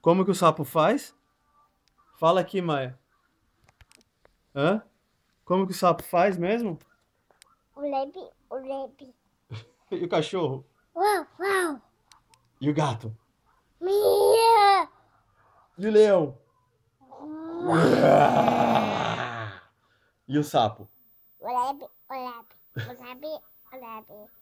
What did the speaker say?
Como que o sapo faz? Fala aqui, Maia. Hã? Como que o sapo faz mesmo? O lebe, o lebe. e o cachorro? Uau, uau. E o gato? Mia. E o leão? Uau. E o sapo? O lebe, o lebe, o lebe, o lebe.